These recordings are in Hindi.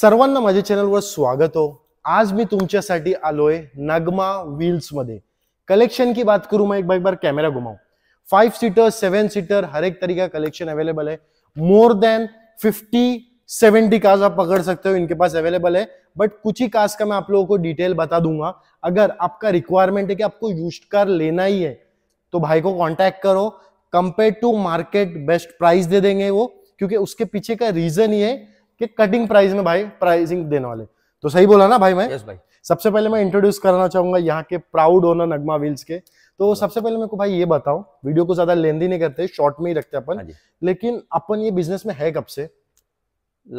सर्वान मजे चैनल स्वागत हो आज मी आलो है नगमा व्हील्स मध्य कलेक्शन की बात करू मैं एक बार बार कैमरा घुमाऊ फाइव सीटर सेवन सीटर हर एक तरीका कलेक्शन अवेलेबल है more than fifty seventy cars आप पकड़ सकते हो इनके पास अवेलेबल है बट कुछ ही कार्स का मैं आप लोगों को डिटेल बता दूंगा अगर आपका रिक्वायरमेंट है कि आपको यूज कार लेना ही है तो भाई को कॉन्टेक्ट करो compare to market best price दे देंगे वो क्योंकि उसके पीछे का रीजन ये है कि कटिंग प्राइस में भाई प्राइसिंग देने वाले तो सही बोला ना भाई मैं yes, भाई सबसे पहले मैं इंट्रोड्यूस करना चाहूंगा यहाँ के प्राउड ओनर नगमा व्हील्स के तो सबसे पहले मेरे को भाई ये बताओ वीडियो को ज्यादा लेंदी नहीं करते शॉर्ट में ही रखते अपन हाँ लेकिन अपन ये बिजनेस में है कब से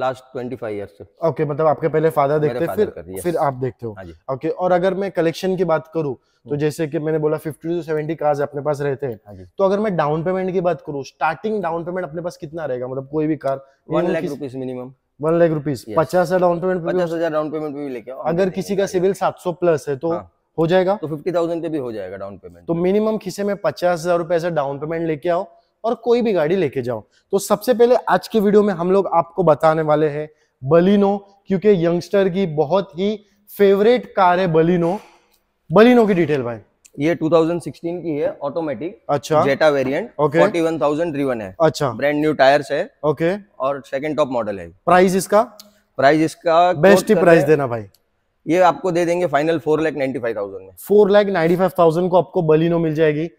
लास्ट ट्वेंटी फाइव ईयर से ओके मतलब आपके पहले फादर देखते फादर फिर फिर आप देखते हो ओके हाँ और अगर मैं कलेक्शन की बात करूँ तो हम्म। जैसे कि मैंने बोला फिफ्टी टू सेवेंटी कार्स अपने पास रहते हैं हाँ तो अगर मैं डाउन पेमेंट की बात करूँ स्टार्टिंग डाउन पेमेंट अपने पास कितना रहेगा मतलब कोई भी car one lakh rupees minimum one lakh rupees पचास हजार डाउन पेमेंट पचास हजार डाउन पेमेंट भी लेके अगर किसी का सिविल सात सौ प्लस है तो हाँ। हो जाएगा तो फिफ्टी थाउजेंड पे भी हो जाएगा डाउन पेमेंट तो मिनिमम खिसे में पचास हजार रुपए ऐसा डाउन पेमेंट लेके आओ और कोई भी गाड़ी लेके जाओ तो सबसे पहले आज के वीडियो में हम लोग आपको बताने वाले हैं बलिनो क्योंकि यंगस्टर की बहुत ही फेवरेट कार है बलिनो बलिनो की डिटेल भाई ये 2016 की है ऑटोमेटिक अच्छा Zeta variant okay forty one thousand driven है अच्छा ब्रांड न्यू टायर्स है ओके और सेकंड टॉप मॉडल है प्राइस इसका प्राइस इसका बेस्ट प्राइस देना भाई ये आपको दे देंगे final four lakh ninety five thousand में four lakh ninety five thousand को आपको बलिनो मिल जाएगी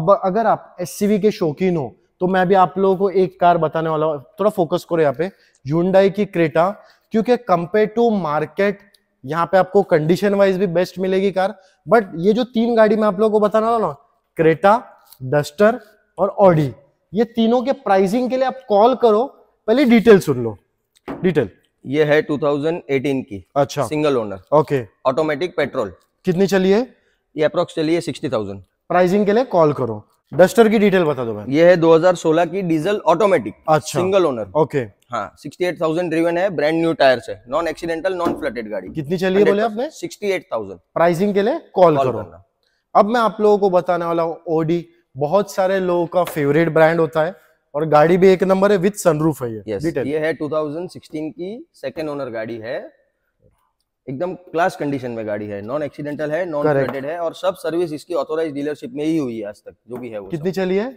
अब अगर आप एस के शौकीन हो तो मैं भी आप लोगों को एक कार बताने वाला हूँ थोड़ा फोकस करो यहाँ पे यूंडाई की क्रेटा क्योंकि कंपेयर टू मार्केट यहाँ पे आपको कंडीशन वाइज भी बेस्ट मिलेगी कार बट ये जो तीन गाड़ी मैं आप लोगों को बता रहा बताना ना क्रेटा डस्टर और ऑडी ये तीनों के प्राइसिंग के लिए आप कॉल करो पहले डिटेल सुन लो डिटेल ये है 2018 की अच्छा single owner okay automatic petrol कितनी चली है ये अप्रोक्स चली है सिक्सटी थाउजेंड प्राइसिंग के लिए कॉल करो डस्टर की डिटेल बता दो मैं ये है 2016 की डीजल ऑटोमेटिक अच्छा सिंगल ओनर ओके हाँ 68,000 है ब्रांड न्यू टायर से नॉन एक्सीडेंटल नॉन फ्लटेड गाड़ी कितनी चली है बोले आपने 68,000 प्राइसिंग के लिए कॉल करो अब मैं आप लोगों को बताने वाला हूँ ओडी बहुत सारे लोगों का फेवरेट ब्रांड होता है और गाड़ी भी एक नंबर है विद सनरूफ है ये yes, ये है 2016 की सेकेंड ओनर गाड़ी है एकदम क्लास कंडीशन में गाड़ी है नॉन एक्सीडेंटल है नॉन फ्लटेड है और सब सर्विस इसकी ऑथोराइज डीलरशिप में ही हुई है आज तक जो भी है वो कितनी चली है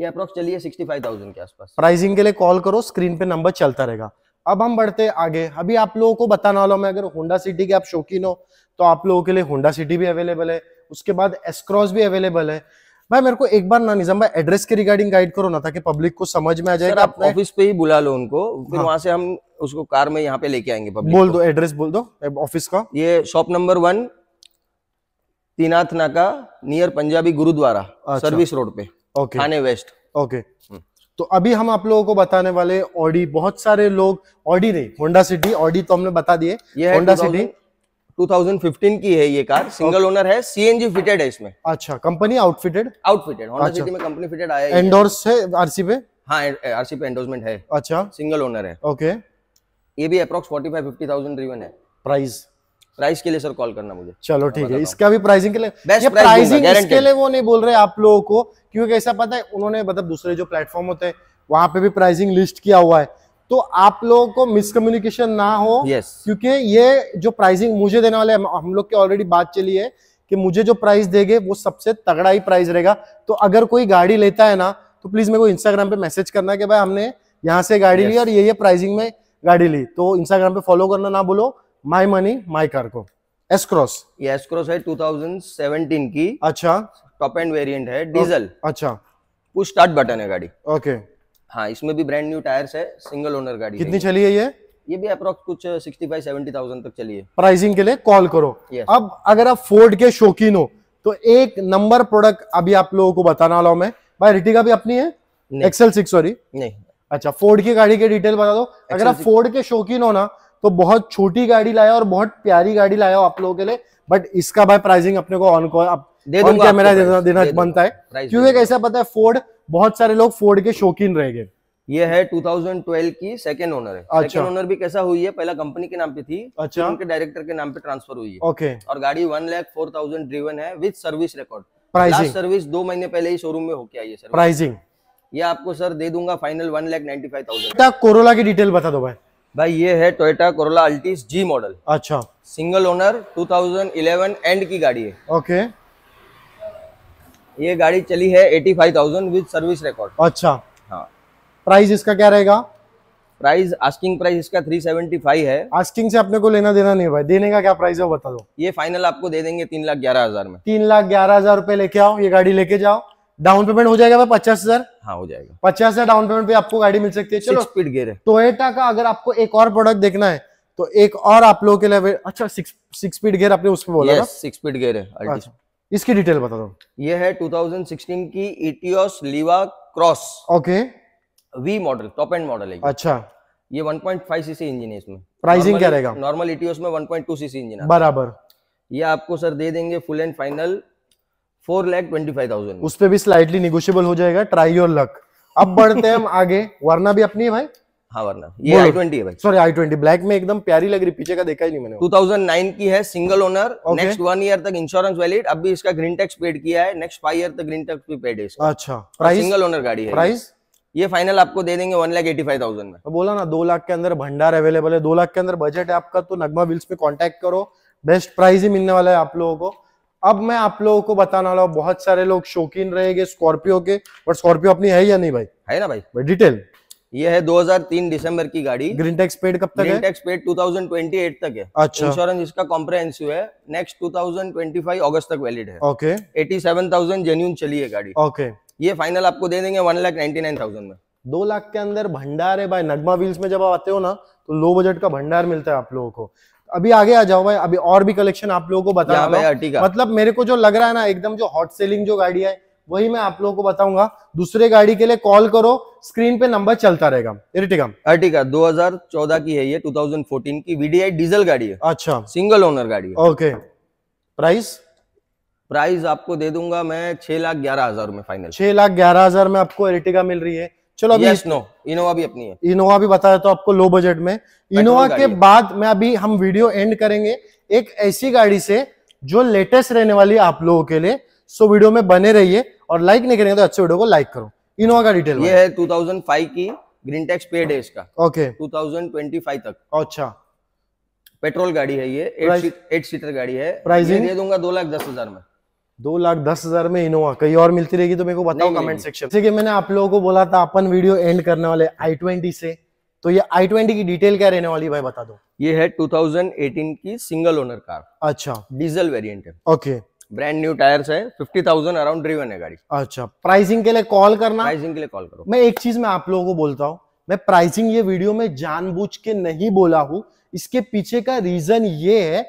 ये अप्रोक्स चलिए 65,000 के आसपास प्राइसिंग के लिए कॉल करो स्क्रीन पे नंबर चलता रहेगा अब हम बढ़ते आगे अभी आप लोगों को बताने वाला हूँ मैं अगर होंडा सिटी के आप शौकीन हो तो आप लोगों के लिए होंडा सिटी भी अवेलेबल है उसके बाद एसक्रॉस भी अवेलेबल है भाई मेरे को एक बार ना निजाम भाई एड्रेस के रिगार्डिंग गाइड करो ना ताकि पब्लिक को समझ में आ जाए आप ऑफिस पे ही बुला लो उनको फिर हाँ। वहां से हम उसको कार में यहाँ पे लेके आएंगे पब्लिक बोल दो एड्रेस बोल दो ऑफिस का ये शॉप नंबर वन तीनाथ नाका नियर पंजाबी गुरुद्वारा अच्छा। सर्विस रोड पे ओके थाने वेस्ट ओके तो अभी हम आप लोगों को बताने वाले ऑडी बहुत सारे लोग ऑडी नहीं होंडा सिटी ऑडी तो हमने बता दिए ये होंडा सिटी 2015 की है ये कार सिंगल ओनर है सीएनजी फिटेड है इसमें अच्छा company outfitted outfitted Honda City में कंपनी फिटेड आया है एंडोर्स है आरसी पे हाँ आरसी पे एंडोर्समेंट है अच्छा सिंगल ओनर है ओके ये भी अप्रोक्स 45 50000 रिवन है प्राइस प्राइस के लिए सर कॉल करना मुझे चलो ठीक है इसका भी प्राइसिंग के लिए ये प्राइसिंग इसके लिए वो नहीं बोल रहे आप लोगों को क्योंकि ऐसा पता है उन्होंने मतलब दूसरे जो प्लेटफॉर्म होते हैं वहां पे भी प्राइसिंग लिस्ट किया हुआ है तो आप लोगों को मिसकम्युनिकेशन ना हो yes. क्योंकि ये जो प्राइसिंग मुझे देने वाले हम लोग की ऑलरेडी बात चली है कि मुझे जो प्राइस देंगे वो सबसे तगड़ा ही प्राइस रहेगा तो अगर कोई गाड़ी लेता है ना तो प्लीज मेरे को इंस्टाग्राम पे मैसेज करना कि भाई हमने यहाँ से गाड़ी yes. ली और ये ये प्राइसिंग में गाड़ी ली तो इंस्टाग्राम पे फॉलो करना ना बोलो माई मनी माई कार को एसक्रॉस ये एसक्रॉस है 2017 की अच्छा टॉप एंड वेरिएंट है डीजल oh, अच्छा पुश स्टार्ट बटन है गाड़ी ओके हाँ इसमें भी ब्रांड न्यू टायर्स है सिंगल ओनर गाड़ी कितनी चली है ये ये भी अप्रोक्स कुछ 65 70 थाउजेंड तक चली है प्राइसिंग के लिए कॉल करो yes. अब अगर आप फोर्ड के शौकीन हो तो एक नंबर प्रोडक्ट अभी आप लोगों को बताना वाला हूँ मैं भाई रिटिका भी अपनी है एक्सएल सिक्स सॉरी नहीं अच्छा फोर्ड की गाड़ी के डिटेल बता दो अगर आप फोर्ड के शौकीन हो ना तो बहुत छोटी गाड़ी लाया और बहुत प्यारी गाड़ी लाया आप लोगों के लिए बट इसका भाई प्राइसिंग अपने को ऑन कॉल ऑन कैमरा देना, देना बनता है क्योंकि कैसा पता है फोर्ड बहुत सारे लोग फोर्ड के शौकीन रह गए ये है 2012 की सेकेंड ओनर है अच्छा। सेकेंड ओनर भी कैसा हुई है पहला कंपनी के नाम पे थी अच्छा उनके डायरेक्टर के नाम पे ट्रांसफर हुई है ओके और गाड़ी one lakh four thousand driven है with service record pricing service दो महीने पहले ही शोरूम में होके आई है सर प्राइसिंग ये आपको सर दे दूंगा final one lakh ninety five thousand Corolla की डिटेल बता दो भाई भाई ये है Toyota Corolla Altis G model अच्छा सिंगल ओनर 2011 एंड की गाड़ी है ओके ये गाड़ी चली है 85,000 विद सर्विस रिकॉर्ड अच्छा हाँ प्राइस इसका क्या रहेगा प्राइस आस्किंग प्राइस इसका 375 है आस्किंग से अपने को लेना देना नहीं भाई देने का क्या प्राइस है वो बता दो ये फाइनल आपको दे देंगे तीन लाख ग्यारह हजार में तीन लाख ग्यारह हजार रूपए लेके आओ ये गाड़ी लेके जाओ डाउन पेमेंट हो जाएगा पचास हजार हाँ हो जाएगा पचास हजार डाउन पेमेंट पे आपको गाड़ी मिल सकती है चलो स्पीड गियर है टोयटा का अगर आपको एक और प्रोडक्ट देखना है तो एक और आप लोगों के लिए अच्छा सिक्स स्पीड गियर आपने उसमें बोला सिक्स स्पीड गियर है अच्छा, इसकी डिटेल बता दो ये है 2016 की Etios Liva Cross okay V model top end model है अच्छा ये 1.5 सीसी इंजन है इसमें प्राइसिंग क्या रहेगा नॉर्मल इटियोस में 1.2 सीसी इंजन है बराबर ये आपको सर दे देंगे full and final four lakh twenty five thousand उस पर भी स्लाइटली निगोशियबल हो जाएगा ट्राई योर लक अब बढ़ते हैं हम आगे वरना भी अपनी है भाई हाँ वरना ये आई ट्वेंटी है भाई सॉरी आई ट्वेंटी ब्लैक में एकदम प्यारी लग रही पीछे का देखा ही नहीं मैंने 2009 की है single owner next one year तक इंश्योरेंस वैलिड अभी इसका ग्रीन टैक्स पेड किया है नेक्स्ट फाइव ईयर तक ग्रीन टैक्स भी पेड है अच्छा प्राइस सिंगल ओनर गाड़ी है प्राइस ये फाइनल आपको दे देंगे one lakh eighty five thousand में बोला ना दो लाख के अंदर भंडार अवेलेबल है दो लाख के अंदर बजट है आपका तो नगमा व्हील्स पे कॉन्टेक्ट करो बेस्ट प्राइस ही मिलने वाला है आप लोगों को अब मैं आप लोगों को बताने वाला हूँ बहुत सारे लोग शौकीन रहेंगे स्कॉर्पियो के बट स्कॉर्पियो अपनी है या नहीं भाई है ना भाई, डिटेल ये है 2003 दिसंबर की गाड़ी ग्रीन टैक्स पेड कब तक ग्रीन टैक्स पेड 2028 तक है अच्छा इंश्योरेंस इसका कॉम्प्रेहेंसिव है नेक्स्ट 2025 अगस्त तक वैलिड है ओके 87000 जेन्यून चली है गाड़ी ओके ये फाइनल आपको दे देंगे one lakh ninety nine thousand में दो लाख के अंदर भंडार है भाई नगमा व्हील्स में जब आप आते हो ना तो लो बजट का भंडार मिलता है आप लोगों को अभी आगे आ जाओ भाई अभी और भी कलेक्शन आप लोगों को बता हाँ, मतलब मेरे को जो लग रहा है ना एकदम जो हॉट सेलिंग जो गाड़ी है वही मैं आप लोगों को बताऊंगा दूसरे गाड़ी के लिए कॉल करो स्क्रीन पे नंबर चलता रहेगा हाँ, दो हजार 2014 की है ये 2014 की वीडीआई डीजल गाड़ी है अच्छा सिंगल ओनर गाड़ी है ओके प्राइस प्राइस आपको दे दूंगा मैं छह लाख ग्यारह हजार में फाइनल छह लाख ग्यारह हजार में आपको इर्टिगा मिल रही है चलो अभी yes, no. इनोवा भी अपनी है इनोवा भी बताया तो आपको लो बजट में इनोवा के बाद में अभी हम वीडियो एंड करेंगे एक ऐसी गाड़ी से जो लेटेस्ट रहने वाली आप लोगों के लिए सो वीडियो में बने रहिए और लाइक नहीं करेंगे तो अच्छे वीडियो को लाइक करो इनोवा का डिटेल ये है 2005 की ग्रीन टैक्स पेड है इसका ओके okay. 2025 तक अच्छा पेट्रोल गाड़ी है ये एट सीटर गाड़ी है प्राइसिंग दे दूंगा दो लाख दस हजार में दो लाख दस हजार में इनोवा कहीं और मिलती रहेगी तो मेरे को बताओ कमेंट सेक्शन ठीक है मैंने आप लोगों को बोला था अपन वीडियो एंड करने वाले आई ट्वेंटी से तो ये आई ट्वेंटी की डिटेल क्या रहने वाली भाई बता दो ये है 2018 की सिंगल ओनर कार अच्छा डीजल वेरिएंट है ओके ब्रांड न्यू टायर्स है फिफ्टी थाउजेंड अराउंड ड्रीवन है गाड़ी अच्छा प्राइसिंग के लिए कॉल करना प्राइसिंग के लिए कॉल करो मैं एक चीज मैं आप लोगों को बोलता हूँ मैं प्राइसिंग ये वीडियो में जानबूझ के नहीं बोला हूँ इसके पीछे का रीजन ये है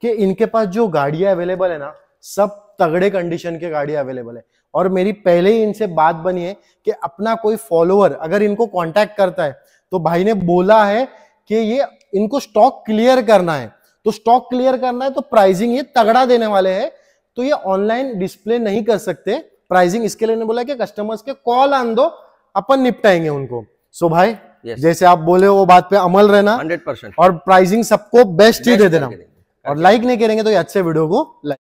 कि इनके पास जो गाड़ियां अवेलेबल है ना सब तगड़े कंडीशन के गाड़ी अवेलेबल है और मेरी पहले ही इनसे बात बनी है कि अपना कोई फॉलोअर अगर इनको कांटेक्ट करता है तो भाई ने बोला है कि ये इनको स्टॉक क्लियर करना है तो स्टॉक क्लियर करना है तो प्राइसिंग ये तगड़ा देने वाले है तो ये ऑनलाइन डिस्प्ले नहीं कर सकते प्राइसिंग इसके लिए बोला कि कस्टमर्स के कॉल आन दो अपन निपटाएंगे उनको सो so भाई yes. जैसे आप बोले वो बात पे अमल रहना 100% और प्राइसिंग सबको बेस्ट ही दे देना और लाइक नहीं करेंगे तो ये अच्छे वीडियो को लाइक